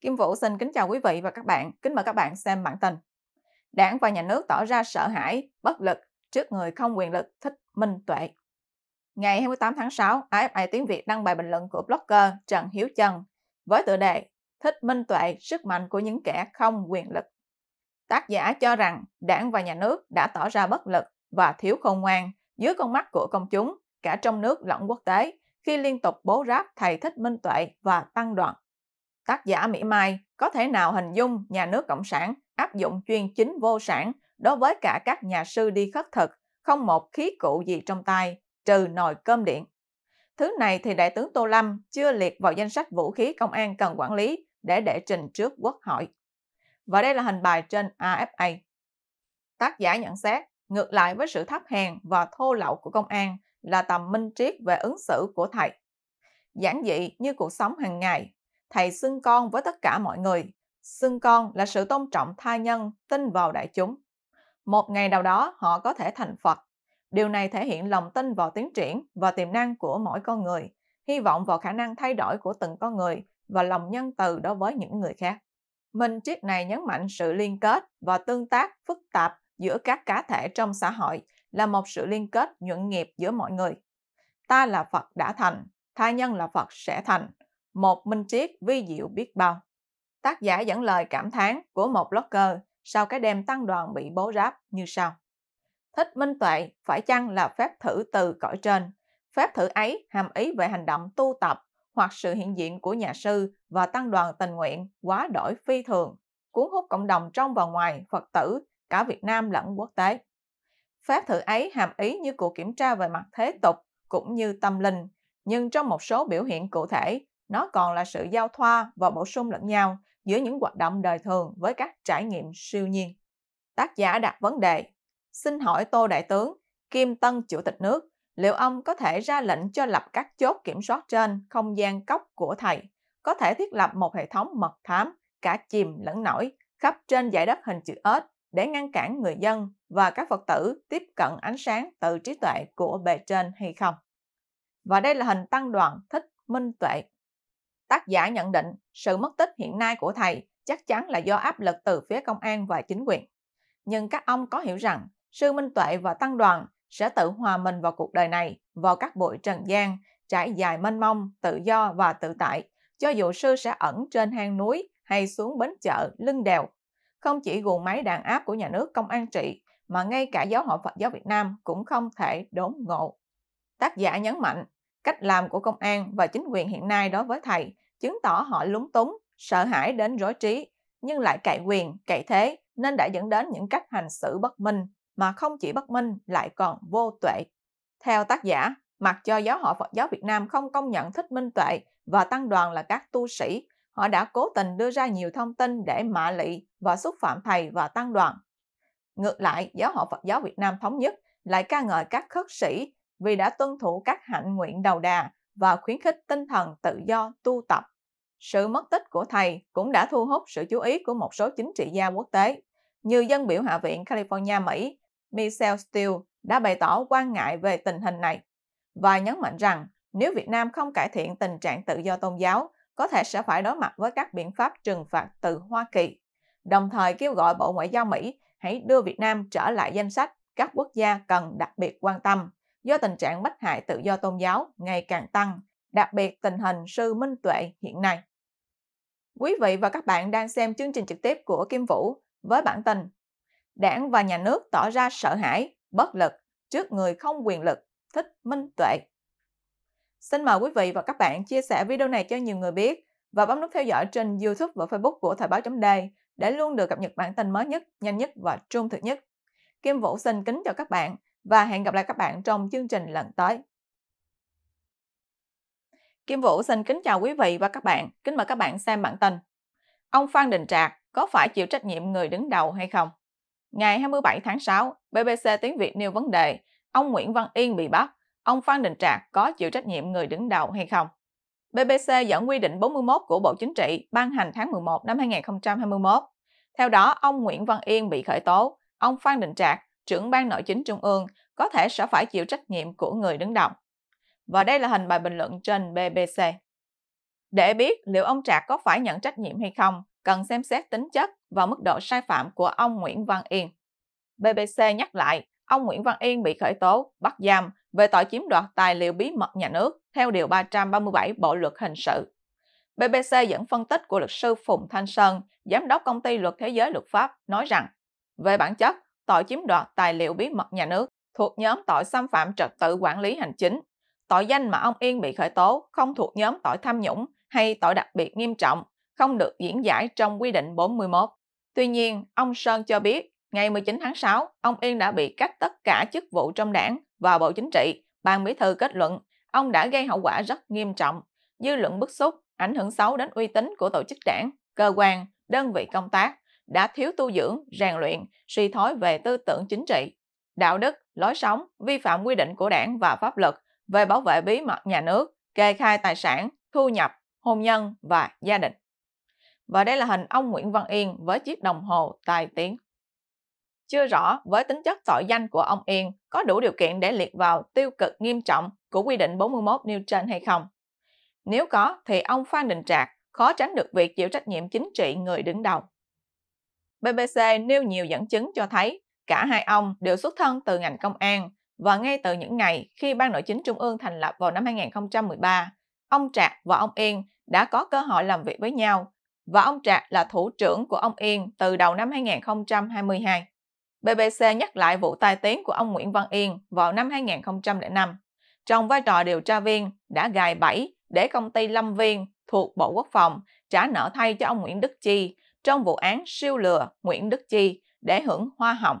Kim Vũ xin kính chào quý vị và các bạn, kính mời các bạn xem bản tin. Đảng và nhà nước tỏ ra sợ hãi, bất lực trước người không quyền lực thích minh tuệ. Ngày 28 tháng 6, AFI Tiếng Việt đăng bài bình luận của blogger Trần Hiếu Trần với tựa đề Thích minh tuệ sức mạnh của những kẻ không quyền lực. Tác giả cho rằng đảng và nhà nước đã tỏ ra bất lực và thiếu khôn ngoan dưới con mắt của công chúng, cả trong nước lẫn quốc tế, khi liên tục bố ráp thầy thích minh tuệ và tăng đoạn Tác giả Mỹ Mai có thể nào hình dung nhà nước Cộng sản áp dụng chuyên chính vô sản đối với cả các nhà sư đi khất thực, không một khí cụ gì trong tay, trừ nồi cơm điện. Thứ này thì Đại tướng Tô Lâm chưa liệt vào danh sách vũ khí công an cần quản lý để đệ trình trước quốc hội. Và đây là hình bài trên AFA. Tác giả nhận xét, ngược lại với sự thấp hèn và thô lậu của công an là tầm minh triết về ứng xử của thầy. Giản dị như cuộc sống hàng ngày, thầy xưng con với tất cả mọi người. Xưng con là sự tôn trọng tha nhân, tin vào đại chúng. Một ngày nào đó họ có thể thành Phật. Điều này thể hiện lòng tin vào tiến triển và tiềm năng của mỗi con người, hy vọng vào khả năng thay đổi của từng con người và lòng nhân từ đối với những người khác. Minh triết này nhấn mạnh sự liên kết và tương tác phức tạp giữa các cá thể trong xã hội là một sự liên kết nhuận nghiệp giữa mọi người. Ta là Phật đã thành, tha nhân là Phật sẽ thành, một minh triết vi diệu biết bao. Tác giả dẫn lời cảm thán của một blogger sau cái đêm tăng đoàn bị bố ráp như sau. Thích minh tuệ phải chăng là phép thử từ cõi trên? Phép thử ấy hàm ý về hành động tu tập hoặc sự hiện diện của nhà sư và tăng đoàn tình nguyện quá đổi phi thường, cuốn hút cộng đồng trong và ngoài Phật tử cả Việt Nam lẫn quốc tế. Phép thử ấy hàm ý như cuộc kiểm tra về mặt thế tục cũng như tâm linh, nhưng trong một số biểu hiện cụ thể nó còn là sự giao thoa và bổ sung lẫn nhau giữa những hoạt động đời thường với các trải nghiệm siêu nhiên. Tác giả đặt vấn đề, xin hỏi Tô Đại tướng, Kim Tân Chủ tịch nước, liệu ông có thể ra lệnh cho lập các chốt kiểm soát trên không gian cốc của thầy, có thể thiết lập một hệ thống mật thám, cả chìm lẫn nổi, khắp trên giải đất hình chữ S để ngăn cản người dân và các Phật tử tiếp cận ánh sáng từ trí tuệ của bề trên hay không? Và đây là hình tăng đoàn thích minh tuệ Tác giả nhận định sự mất tích hiện nay của thầy chắc chắn là do áp lực từ phía công an và chính quyền. Nhưng các ông có hiểu rằng Sư Minh Tuệ và Tăng Đoàn sẽ tự hòa mình vào cuộc đời này, vào các bụi trần gian, trải dài mênh mông, tự do và tự tại, cho dù sư sẽ ẩn trên hang núi hay xuống bến chợ, lưng đèo. Không chỉ guồng máy đàn áp của nhà nước công an trị, mà ngay cả giáo hội Phật giáo Việt Nam cũng không thể đốn ngộ. Tác giả nhấn mạnh, cách làm của công an và chính quyền hiện nay đối với thầy chứng tỏ họ lúng túng, sợ hãi đến rối trí, nhưng lại cậy quyền, cậy thế nên đã dẫn đến những cách hành xử bất minh mà không chỉ bất minh lại còn vô tuệ. Theo tác giả, mặc cho giáo hội Phật giáo Việt Nam không công nhận thích minh tuệ và tăng đoàn là các tu sĩ, họ đã cố tình đưa ra nhiều thông tin để mạ lị và xúc phạm thầy và tăng đoàn. Ngược lại, giáo hội Phật giáo Việt Nam thống nhất lại ca ngợi các khất sĩ vì đã tuân thủ các hạnh nguyện đầu đà và khuyến khích tinh thần tự do tu tập. Sự mất tích của thầy cũng đã thu hút sự chú ý của một số chính trị gia quốc tế, như dân biểu Hạ viện California Mỹ Michelle Steele đã bày tỏ quan ngại về tình hình này và nhấn mạnh rằng nếu Việt Nam không cải thiện tình trạng tự do tôn giáo, có thể sẽ phải đối mặt với các biện pháp trừng phạt từ Hoa Kỳ, đồng thời kêu gọi Bộ Ngoại giao Mỹ hãy đưa Việt Nam trở lại danh sách các quốc gia cần đặc biệt quan tâm do tình trạng bách hại tự do tôn giáo ngày càng tăng, đặc biệt tình hình sư minh tuệ hiện nay. Quý vị và các bạn đang xem chương trình trực tiếp của Kim Vũ với bản tin Đảng và nhà nước tỏ ra sợ hãi, bất lực trước người không quyền lực, thích minh tuệ. Xin mời quý vị và các bạn chia sẻ video này cho nhiều người biết và bấm nút theo dõi trên YouTube và Facebook của Thời báo chấm để luôn được cập nhật bản tin mới nhất, nhanh nhất và trung thực nhất. Kim Vũ xin kính chào các bạn và hẹn gặp lại các bạn trong chương trình lần tới. Kim Vũ xin kính chào quý vị và các bạn, kính mời các bạn xem bản tin. Ông Phan Đình Trạc có phải chịu trách nhiệm người đứng đầu hay không? Ngày 27 tháng 6, BBC Tiếng Việt nêu vấn đề ông Nguyễn Văn Yên bị bắt, ông Phan Đình Trạc có chịu trách nhiệm người đứng đầu hay không? BBC dẫn quy định 41 của Bộ Chính trị ban hành tháng 11 năm 2021. Theo đó, ông Nguyễn Văn Yên bị khởi tố, ông Phan Đình Trạc trưởng ban nội chính trung ương có thể sẽ phải chịu trách nhiệm của người đứng đầu. Và đây là hình bài bình luận trên BBC. Để biết liệu ông Trạc có phải nhận trách nhiệm hay không, cần xem xét tính chất và mức độ sai phạm của ông Nguyễn Văn Yên. BBC nhắc lại, ông Nguyễn Văn Yên bị khởi tố, bắt giam về tội chiếm đoạt tài liệu bí mật nhà nước theo Điều 337 Bộ Luật Hình sự. BBC dẫn phân tích của luật sư Phùng Thanh Sơn, giám đốc công ty luật thế giới luật pháp, nói rằng về bản chất, tội chiếm đoạt tài liệu bí mật nhà nước thuộc nhóm tội xâm phạm trật tự quản lý hành chính. Tội danh mà ông Yên bị khởi tố không thuộc nhóm tội tham nhũng hay tội đặc biệt nghiêm trọng, không được diễn giải trong quy định 41. Tuy nhiên, ông Sơn cho biết, ngày 19 tháng 6, ông Yên đã bị cách tất cả chức vụ trong đảng và Bộ Chính trị, Ban Bí thư kết luận, ông đã gây hậu quả rất nghiêm trọng, dư luận bức xúc, ảnh hưởng xấu đến uy tín của tổ chức đảng, cơ quan, đơn vị công tác, đã thiếu tu dưỡng, rèn luyện, suy thoái về tư tưởng chính trị, đạo đức, lối sống, vi phạm quy định của đảng và pháp luật về bảo vệ bí mật nhà nước, kê khai tài sản, thu nhập, hôn nhân và gia đình. Và đây là hình ông Nguyễn Văn Yên với chiếc đồng hồ tài tiếng. Chưa rõ với tính chất tội danh của ông Yên có đủ điều kiện để liệt vào tiêu cực nghiêm trọng của quy định 41 nêu trên hay không. Nếu có thì ông Phan Đình Trạc khó tránh được việc chịu trách nhiệm chính trị người đứng đầu. BBC nêu nhiều dẫn chứng cho thấy cả hai ông đều xuất thân từ ngành công an và ngay từ những ngày khi Ban Nội chính Trung ương thành lập vào năm 2013, ông Trạc và ông Yên đã có cơ hội làm việc với nhau và ông Trạc là thủ trưởng của ông Yên từ đầu năm 2022. BBC nhắc lại vụ tai tiếng của ông Nguyễn Văn Yên vào năm 2005. Trong vai trò điều tra viên đã gài bẫy để công ty Lâm Viên thuộc Bộ Quốc phòng trả nợ thay cho ông Nguyễn Đức Chi trong vụ án siêu lừa Nguyễn Đức Chi để hưởng hoa hồng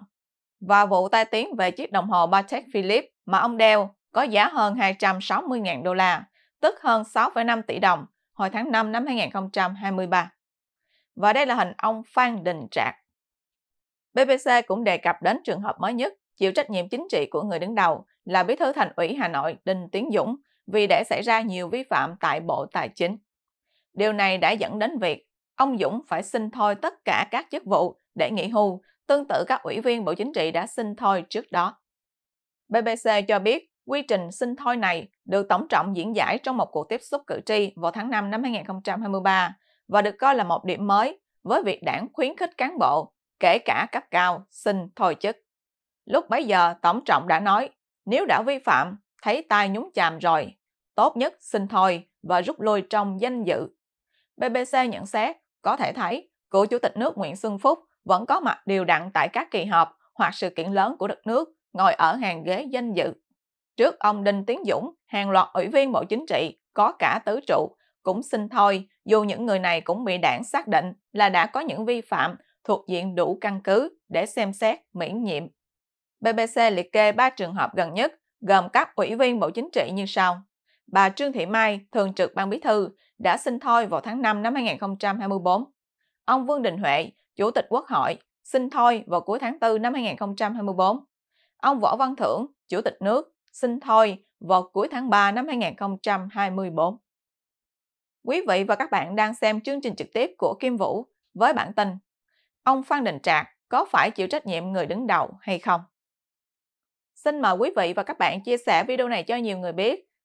và vụ tai tiếng về chiếc đồng hồ Patek Philippe mà ông đeo có giá hơn 260.000 đô la, tức hơn 6,5 tỷ đồng hồi tháng 5 năm 2023. Và đây là hình ông Phan Đình Trạc. BBC cũng đề cập đến trường hợp mới nhất chịu trách nhiệm chính trị của người đứng đầu là Bí thư Thành ủy Hà Nội Đinh Tiến Dũng vì để xảy ra nhiều vi phạm tại Bộ Tài chính. Điều này đã dẫn đến việc Ông Dũng phải xin thôi tất cả các chức vụ để nghỉ hưu, tương tự các ủy viên Bộ Chính trị đã xin thôi trước đó. BBC cho biết quy trình xin thôi này được Tổng trọng diễn giải trong một cuộc tiếp xúc cử tri vào tháng 5 năm 2023 và được coi là một điểm mới với việc đảng khuyến khích cán bộ, kể cả cấp cao, xin thôi chức. Lúc bấy giờ, Tổng trọng đã nói, nếu đã vi phạm, thấy tai nhúng chàm rồi, tốt nhất xin thôi và rút lui trong danh dự. BBC nhận xét, có thể thấy, cựu Chủ tịch nước Nguyễn Xuân Phúc vẫn có mặt điều đặn tại các kỳ họp hoặc sự kiện lớn của đất nước, ngồi ở hàng ghế danh dự. Trước ông Đinh Tiến Dũng, hàng loạt ủy viên Bộ Chính trị, có cả tứ trụ, cũng xin thôi, dù những người này cũng bị đảng xác định là đã có những vi phạm thuộc diện đủ căn cứ để xem xét miễn nhiệm. BBC liệt kê 3 trường hợp gần nhất, gồm các ủy viên Bộ Chính trị như sau bà Trương Thị Mai, thường trực ban bí thư, đã xin thôi vào tháng 5 năm 2024. Ông Vương Đình Huệ, Chủ tịch Quốc hội, xin thôi vào cuối tháng 4 năm 2024. Ông Võ Văn Thưởng, Chủ tịch nước, xin thôi vào cuối tháng 3 năm 2024. Quý vị và các bạn đang xem chương trình trực tiếp của Kim Vũ với bản tin Ông Phan Đình Trạc có phải chịu trách nhiệm người đứng đầu hay không? Xin mời quý vị và các bạn chia sẻ video này cho nhiều người biết